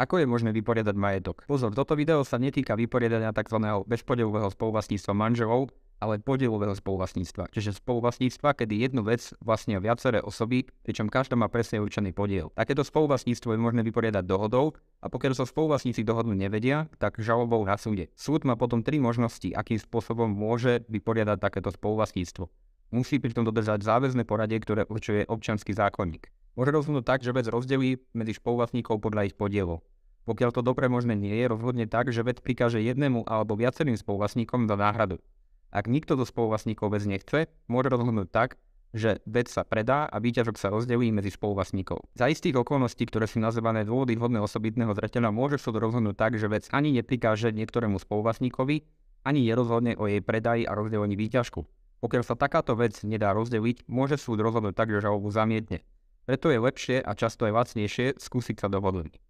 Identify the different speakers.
Speaker 1: Ako je možné vyporiadať majetok? Pozor, toto video sa netýka vyporiadania tzv. bezpodielového spoluvlastníctva manželov, ale podielového spoluvlastníctva, čiže spoluvlastníctva, kedy jednu vec vlastnia viaceré osoby, pričom každá má presne určený podiel. Takéto spoluvlastníctvo je možné vyporiadať dohodou a pokiaľ sa so spoluvlastníci dohodnú nevedia, tak žalobou na súde. Súd má potom tri možnosti, akým spôsobom môže vyporiadať takéto spoluvlastníctvo. Musí pritom dodržať záväzné poradie, ktoré určuje občanský zákonník. Môže rozhodnúť tak, že vec rozdelí medzi spoluvlastníkov podľa ich podielov pokiaľ to dobre možné nie je, rozhodne tak, že ved prikáže jednému alebo viacerým spoluvlastníkom za náhradu. Ak nikto zo spoluvlastníkov vec nechce, môže rozhodnúť tak, že vec sa predá a výťažok sa rozdelí medzi spoluvlastníkov. Za istých okolností, ktoré sú nazvané dôvody hodné osobitného zreteľa, môže sa rozhodnúť tak, že vec ani neprikáže niektorému spoluvlastníkovi, ani nerozhodne o jej predaji a rozdelení výťažku. Pokiaľ sa takáto vec nedá rozdeliť, môže súd rozhodnúť tak, že žalobu zamietne. Preto je lepšie a často aj lacnejšie skúsiť sa dohodnúť.